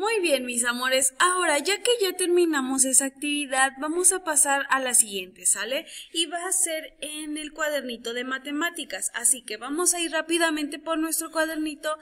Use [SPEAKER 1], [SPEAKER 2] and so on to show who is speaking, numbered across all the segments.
[SPEAKER 1] Muy bien, mis amores. Ahora, ya que ya terminamos esa actividad, vamos a pasar a la siguiente, ¿sale? Y va a ser en el cuadernito de matemáticas. Así que vamos a ir rápidamente por nuestro cuadernito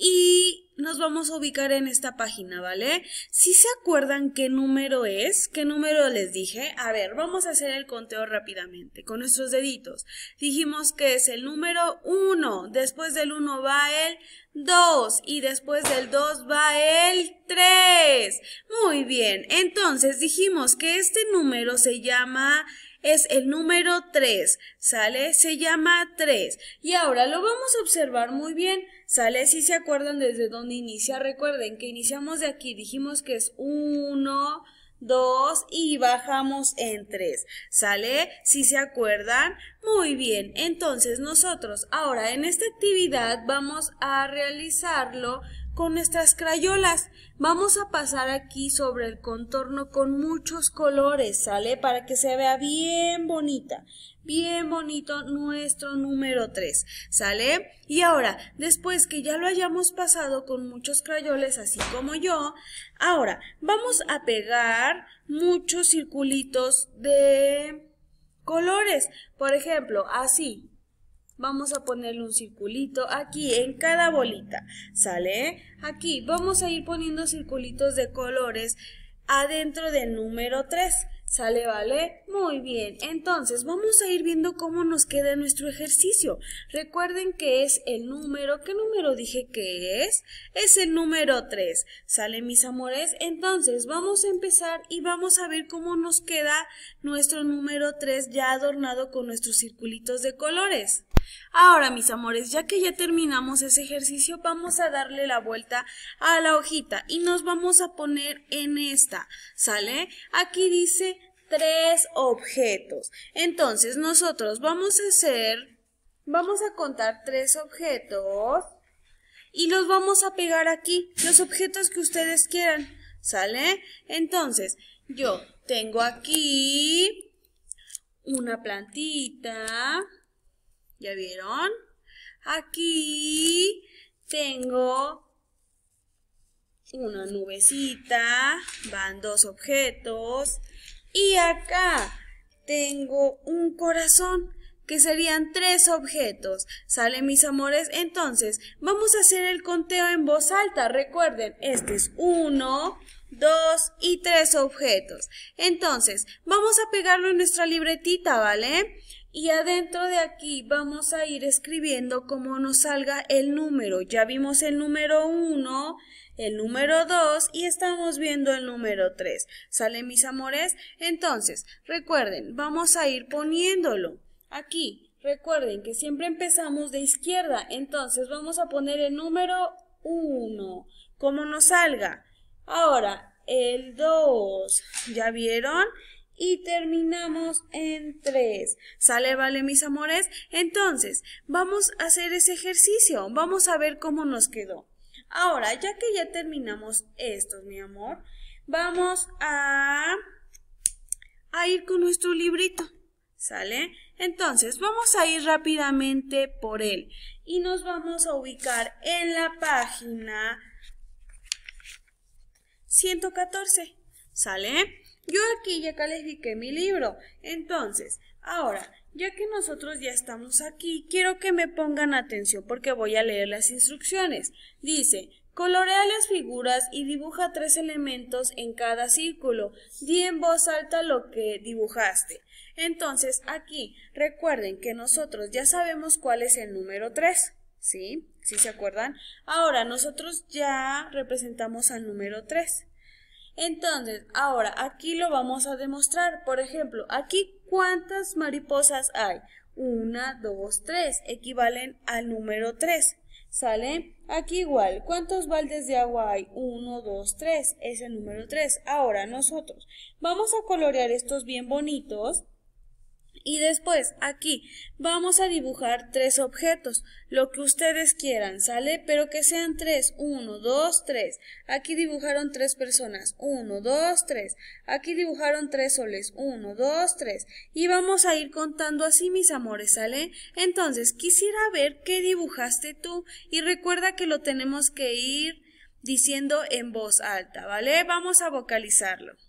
[SPEAKER 1] y nos vamos a ubicar en esta página, ¿vale? Si se acuerdan qué número es, qué número les dije, a ver, vamos a hacer el conteo rápidamente con nuestros deditos. Dijimos que es el número 1, después del 1 va el 2 y después del 2 va el 3. Muy bien, entonces dijimos que este número se llama, es el número 3, ¿sale? Se llama 3. Y ahora lo vamos a observar muy bien, ¿sale? Si se acuerdan desde dónde inicia, recuerden que iniciamos de aquí, dijimos que es 1, 2 y bajamos en 3, ¿sale? Si se acuerdan, muy bien, entonces nosotros ahora en esta actividad vamos a realizarlo con nuestras crayolas. Vamos a pasar aquí sobre el contorno con muchos colores, ¿sale? Para que se vea bien bonita, bien bonito nuestro número 3, ¿sale? Y ahora, después que ya lo hayamos pasado con muchos crayoles, así como yo, ahora vamos a pegar muchos circulitos de colores. Por ejemplo, así. Vamos a ponerle un circulito aquí en cada bolita, ¿sale? Aquí vamos a ir poniendo circulitos de colores adentro del número 3. ¿Sale, vale? Muy bien, entonces vamos a ir viendo cómo nos queda nuestro ejercicio. Recuerden que es el número, ¿qué número dije que es? Es el número 3. ¿Sale, mis amores? Entonces vamos a empezar y vamos a ver cómo nos queda nuestro número 3 ya adornado con nuestros circulitos de colores. Ahora, mis amores, ya que ya terminamos ese ejercicio, vamos a darle la vuelta a la hojita y nos vamos a poner en esta, ¿sale? Aquí dice tres objetos. Entonces, nosotros vamos a hacer, vamos a contar tres objetos y los vamos a pegar aquí, los objetos que ustedes quieran, ¿sale? Entonces, yo tengo aquí una plantita, ¿Ya vieron? Aquí tengo una nubecita, van dos objetos y acá tengo un corazón que serían tres objetos. ¿Sale, mis amores? Entonces, vamos a hacer el conteo en voz alta. Recuerden, este es uno, dos y tres objetos. Entonces, vamos a pegarlo en nuestra libretita, ¿vale? y adentro de aquí vamos a ir escribiendo cómo nos salga el número. Ya vimos el número 1, el número 2 y estamos viendo el número 3. ¿Sale mis amores? Entonces, recuerden, vamos a ir poniéndolo aquí. Recuerden que siempre empezamos de izquierda, entonces vamos a poner el número 1, cómo nos salga. Ahora, el 2, ¿ya vieron? y terminamos en 3. ¿Sale, vale, mis amores? Entonces, vamos a hacer ese ejercicio. Vamos a ver cómo nos quedó. Ahora, ya que ya terminamos estos, mi amor, vamos a, a ir con nuestro librito. ¿Sale? Entonces, vamos a ir rápidamente por él y nos vamos a ubicar en la página 114. ¿Sale? Yo aquí ya califiqué mi libro. Entonces, ahora, ya que nosotros ya estamos aquí, quiero que me pongan atención porque voy a leer las instrucciones. Dice, colorea las figuras y dibuja tres elementos en cada círculo. Di en voz alta lo que dibujaste. Entonces, aquí, recuerden que nosotros ya sabemos cuál es el número 3. ¿Sí? ¿Sí se acuerdan? Ahora, nosotros ya representamos al número 3. Entonces, ahora aquí lo vamos a demostrar. Por ejemplo, aquí ¿cuántas mariposas hay? Una, dos, tres. equivalen al número 3. ¿Sale? Aquí igual, ¿cuántos baldes de agua hay? Uno, dos, tres. es el número 3. Ahora nosotros vamos a colorear estos bien bonitos y después, aquí, vamos a dibujar tres objetos, lo que ustedes quieran, ¿sale? Pero que sean tres, uno, dos, tres. Aquí dibujaron tres personas, uno, dos, tres. Aquí dibujaron tres soles, uno, dos, tres. Y vamos a ir contando así, mis amores, ¿sale? Entonces, quisiera ver qué dibujaste tú y recuerda que lo tenemos que ir diciendo en voz alta, ¿vale? Vamos a vocalizarlo.